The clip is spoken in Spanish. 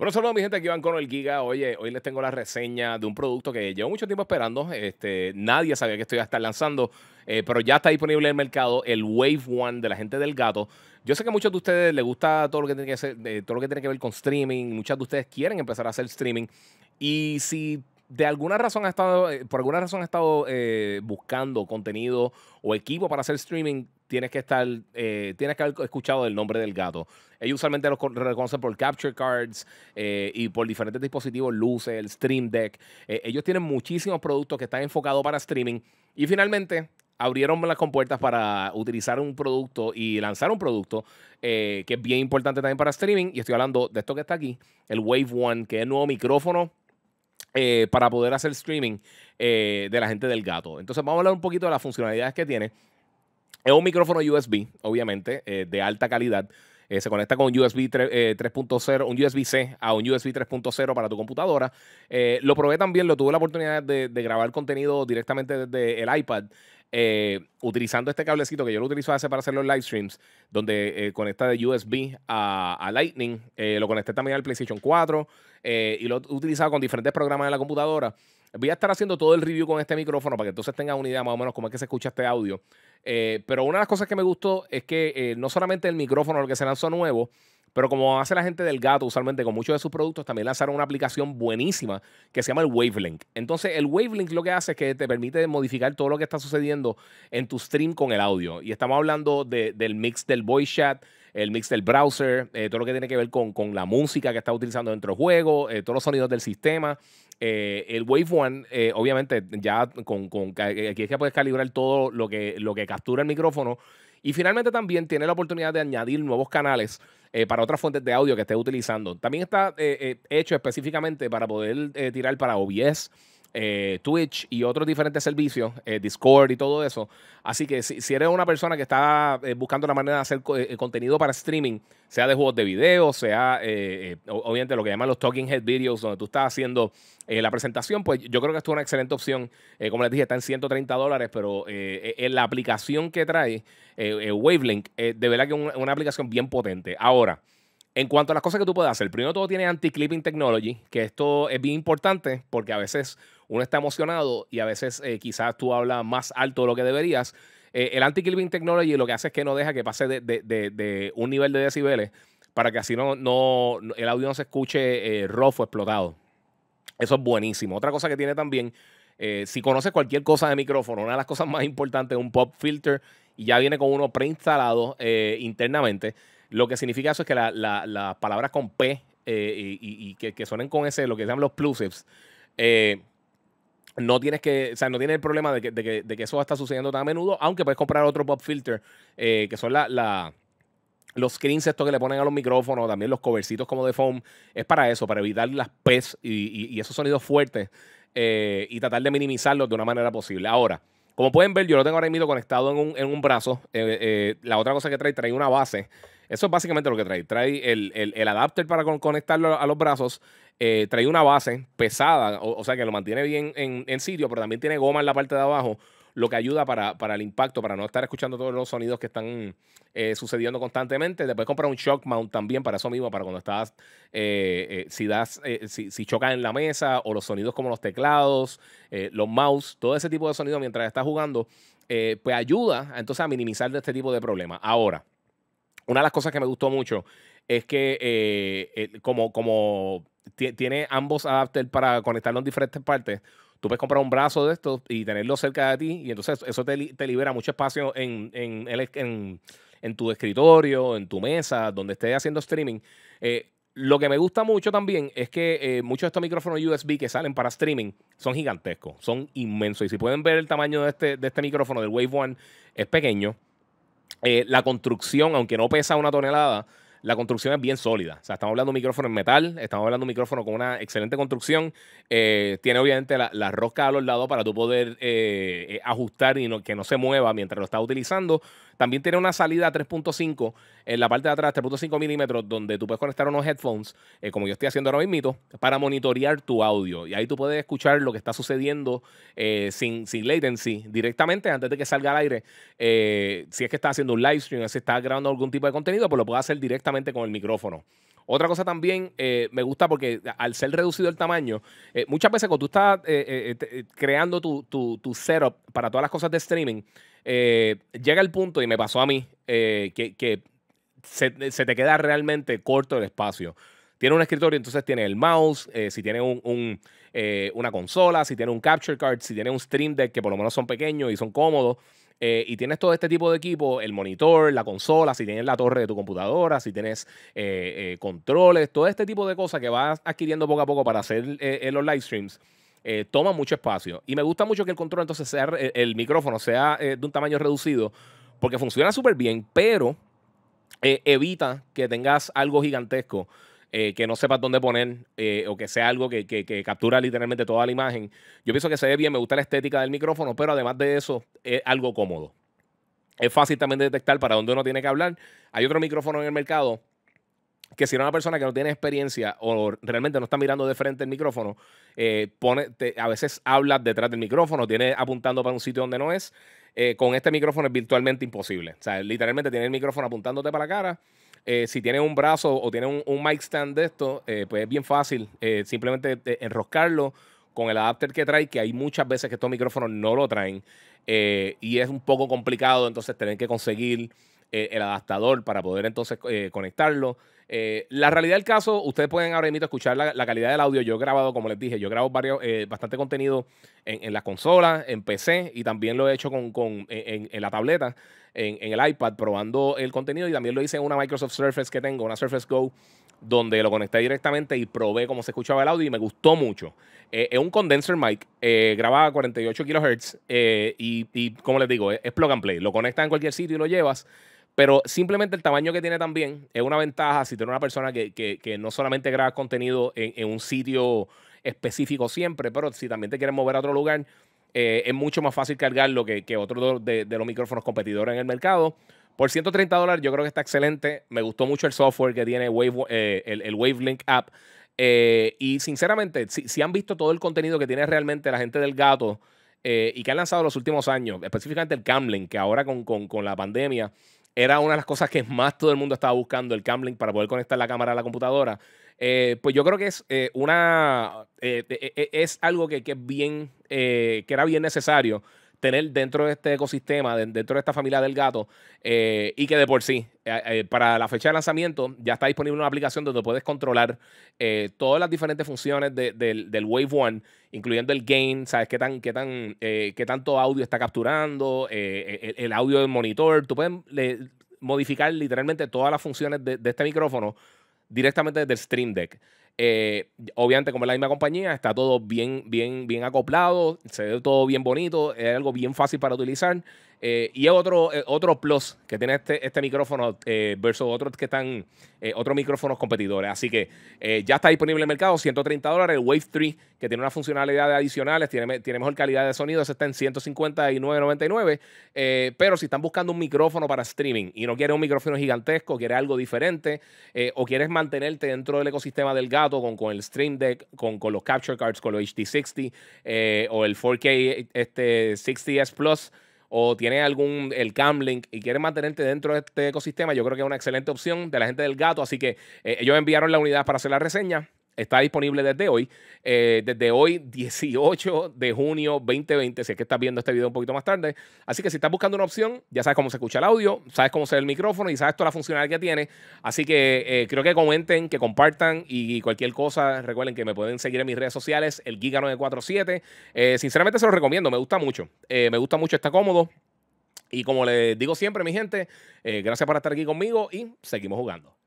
Bueno, saludos mi gente, aquí van con el Giga. Oye, hoy les tengo la reseña de un producto que llevo mucho tiempo esperando. Este, nadie sabía que esto iba a estar lanzando, eh, pero ya está disponible en el mercado el Wave One de la gente del gato. Yo sé que a muchos de ustedes les gusta todo lo que tiene que, eh, todo lo que, tiene que ver con streaming. Muchas de ustedes quieren empezar a hacer streaming. Y si de alguna razón ha estado, eh, por alguna razón ha estado eh, buscando contenido o equipo para hacer streaming, tienes que estar, eh, tienes que haber escuchado el nombre del gato. Ellos usualmente los reconocen por capture cards y por diferentes dispositivos, luces, el Stream Deck. ellos tienen muchísimos productos que están enfocados para streaming. Y finalmente, abrieron las compuertas para utilizar un producto y lanzar un producto que es bien importante también para streaming. Y estoy hablando de esto que está aquí, el Wave One, que es el nuevo micrófono eh, para poder hacer streaming eh, de la gente del gato. Entonces vamos a hablar un poquito de las funcionalidades que tiene. Es un micrófono USB, obviamente, eh, de alta calidad. se conecta con USB 3.0, un USB-C a un USB 3.0 para tu computadora. lo probé también, lo tuve la oportunidad de, de grabar contenido directamente desde el iPad eh, utilizando este cablecito que yo lo utilizo hace para hacer los live streams, donde eh, conecta de USB a, Lightning, eh, lo conecté también al PlayStation 4 y lo he utilizado con diferentes programas de la computadora. Voy a estar haciendo todo el review con este micrófono para que entonces tengan una idea más o menos cómo es que se escucha este audio. pero una de las cosas que me gustó es que no solamente el micrófono, lo que se lanzó nuevo, pero como hace la gente del gato, usualmente con muchos de sus productos, también lanzaron una aplicación buenísima que se llama el Wavelink. Entonces, el Wavelink lo que hace es que te permite modificar todo lo que está sucediendo en tu stream con el audio. Y estamos hablando del mix del voice chat, el mix del browser, eh, todo lo que tiene que ver con, con la música que está utilizando dentro del juego, eh, todos los sonidos del sistema. Eh, el Wave One, obviamente, ya con, con aquí es que puedes calibrar todo lo que, lo que captura el micrófono y finalmente también tiene la oportunidad de añadir nuevos canales eh, para otras fuentes de audio que esté utilizando. También está eh, eh, hecho específicamente para poder tirar para OBS, eh, Twitch y otros diferentes servicios, eh, Discord y todo eso. Así que si, eres una persona que está eh, buscando la manera de hacer contenido para streaming, sea de juegos de video, sea obviamente lo que llaman los talking head videos, donde tú estás haciendo la presentación, pues yo creo que es una excelente opción. como les dije, está en 130 dólares, pero en la aplicación que trae Wavelink, de verdad que es una aplicación bien potente. Ahora, en cuanto a las cosas que tú puedes hacer, primero todo tiene anti-clipping technology, que esto es bien importante porque a veces uno está emocionado y a veces eh, quizás tú hablas más alto de lo que deberías. Eh, el anti killing technology lo que hace es que no deja que pase de, un nivel de decibeles para que así no, no el audio no se escuche eh, rojo explotado. Eso es buenísimo. Otra cosa que tiene también, si conoces cualquier cosa de micrófono, una de las cosas más importantes es un pop filter y ya viene con uno preinstalado internamente. Lo que significa eso es que las la, palabras con P y, que, que, suenen con ese lo que se llaman los plusives, no tienes que, o sea, no tienes el problema de que, de que, de que eso está sucediendo tan a menudo, aunque puedes comprar otro pop filter, eh, que son la, los screens estos que le ponen a los micrófonos, también los covercitos como de foam, es para eso, para evitar las pes y, y, esos sonidos fuertes eh, y tratar de minimizarlos de una manera posible. Ahora, como pueden ver, yo lo tengo ahora mismo conectado en un, en un brazo. Eh, la otra cosa que trae, trae una base eso es básicamente lo que trae. Trae el, adapter para conectarlo a los brazos. Eh, trae una base pesada, o, sea que lo mantiene bien en, sitio, pero también tiene goma en la parte de abajo lo que ayuda para, el impacto, para no estar escuchando todos los sonidos que están eh, sucediendo constantemente. Después compra un shock mount también para eso mismo, para cuando estás, eh, si das, si, chocas en la mesa o los sonidos como los teclados, los mouse, todo ese tipo de sonido mientras estás jugando, pues ayuda entonces a minimizar este tipo de problemas. Ahora, una de las cosas que me gustó mucho es que eh, eh, como, como tiene ambos adapter para conectarlo en diferentes partes, tú puedes comprar un brazo de estos y tenerlo cerca de ti y entonces eso te, te libera mucho espacio en, en, en, en, tu escritorio, en tu mesa, donde estés haciendo streaming. Eh, lo que me gusta mucho también es que muchos de estos micrófonos USB que salen para streaming son gigantescos, son inmensos. Y si pueden ver el tamaño de este, de este micrófono, del Wave One, es pequeño. Eh, la construcción, aunque no pesa una tonelada, la construcción es bien sólida. O sea, estamos hablando de un micrófono en metal, estamos hablando de un micrófono con una excelente construcción. Eh, tiene obviamente la, la, rosca a los lados para tú poder eh, eh, ajustar y que no se mueva mientras lo estás utilizando. También tiene una salida 3.5 en la parte de atrás, 3.5 milímetros, donde tú puedes conectar unos headphones, como yo estoy haciendo ahora mismo, para monitorear tu audio. Y ahí tú puedes escuchar lo que está sucediendo sin, sin latency directamente antes de que salga al aire. si es que estás haciendo un live stream, si estás grabando algún tipo de contenido, pues lo puedes hacer directamente con el micrófono. Otra cosa también eh, me gusta porque al ser reducido el tamaño, eh, muchas veces cuando tú estás eh, creando tu, setup para todas las cosas de streaming, llega el punto, y me pasó a mí, que, se, te queda realmente corto el espacio. Tiene un escritorio, entonces tiene el mouse, si tiene una consola, si tiene un capture card, si tiene un stream deck, que por lo menos son pequeños y son cómodos. Eh, y tienes todo este tipo de equipo, el monitor, la consola, si tienes la torre de tu computadora, si tienes eh, eh, controles, todo este tipo de cosas que vas adquiriendo poco a poco para hacer los live streams. toma mucho espacio. Y me gusta mucho que el control, entonces, sea el, micrófono sea de un tamaño reducido, porque funciona súper bien, pero evita que tengas algo gigantesco eh, que no sepas dónde poner eh, o que sea algo que, captura literalmente toda la imagen. Yo pienso que se ve bien, me gusta la estética del micrófono, pero además de eso, es algo cómodo. Es fácil también detectar para dónde uno tiene que hablar. Hay otro micrófono en el mercado que si era una persona que no tiene experiencia o realmente no está mirando de frente el micrófono, eh, pone, a veces habla detrás del micrófono, tiene apuntando para un sitio donde no es. con este micrófono es virtualmente imposible. O sea, literalmente tiene el micrófono apuntándote para la cara eh, si tienen un brazo o tienen un, mic stand de esto, eh, pues es bien fácil eh, simplemente enroscarlo con el adapter que trae, que hay muchas veces que estos micrófonos no lo traen y es un poco complicado entonces tener que conseguir el adaptador para poder entonces conectarlo. Eh, la realidad del caso, ustedes pueden ahora mismo escuchar la, calidad del audio. Yo he grabado, como les dije, yo grabo varios, eh, bastante contenido en, en, las consolas, en PC y también lo he hecho con, en, la tableta, en, el iPad, probando el contenido y también lo hice en una Microsoft Surface que tengo, una Surface Go, donde lo conecté directamente y probé cómo se escuchaba el audio y me gustó mucho. Eh, es un condenser mic, graba a 48 kHz y, y, como les digo, es plug and play. Lo conectas en cualquier sitio y lo llevas. Pero simplemente el tamaño que tiene también es una ventaja si tiene una persona que, no solamente graba contenido en, un sitio específico siempre, pero si también te quieres mover a otro lugar, eh, es mucho más fácil cargarlo que, que otro de, los micrófonos competidores en el mercado. Por 130 dólares yo creo que está excelente. Me gustó mucho el software que tiene eh, el, el Wavelink app. Eh, y sinceramente, si, han visto todo el contenido que tiene realmente la gente del gato y que han lanzado los últimos años, específicamente el CamLink que ahora con, con la pandemia era una de las cosas que más todo el mundo estaba buscando, el gambling, para poder conectar la cámara a la computadora. Eh, pues yo creo que es eh, una eh, e, e, es algo que, bien, que era bien necesario tener dentro de este ecosistema, dentro de esta familia del gato, eh, y que de por sí, eh, eh, para la fecha de lanzamiento ya está disponible una aplicación donde puedes controlar todas las diferentes funciones del Wave One, incluyendo el gain, ¿sabes? ¿Qué, tan, qué, tan, qué tanto audio está capturando? El, audio del monitor. Tú puedes modificar literalmente todas las funciones de, de este micrófono directamente desde el Stream Deck. Eh, obviamente, como es la misma compañía, está todo bien, bien, bien acoplado, se ve todo bien bonito, es algo bien fácil para utilizar. Eh, y otro, eh, otro plus que tiene este, este micrófono versus otros que están, otros micrófonos competidores. Así que ya está disponible en el mercado, 130 dólares, el Wave 3, que tiene unas funcionalidades adicionales, tiene, mejor calidad de sonido, se está en 159.99. pero si están buscando un micrófono para streaming y no quieres un micrófono gigantesco, quieres algo diferente, o quieres mantenerte dentro del ecosistema del gas, con, con el Stream Deck, con, con, los Capture Cards, con los HD60 eh, o el 4K este, 60S Plus o tiene algún el Cam y quiere mantenerte dentro de este ecosistema, yo creo que es una excelente opción de la gente del gato. Así que eh, ellos enviaron la unidad para hacer la reseña. Está disponible desde hoy. Eh, desde hoy, 18 de junio 2020. Si es que estás viendo este video un poquito más tarde. Así que si estás buscando una opción, ya sabes cómo se escucha el audio, sabes cómo se ve el micrófono y sabes toda la funcionalidad que tiene. Así que eh, creo que comenten, que compartan y cualquier cosa. Recuerden que me pueden seguir en mis redes sociales, el Giga947. Eh, sinceramente se los recomiendo, me gusta mucho. Eh, me gusta mucho, está cómodo. Y como les digo siempre, mi gente, gracias por estar aquí conmigo y seguimos jugando.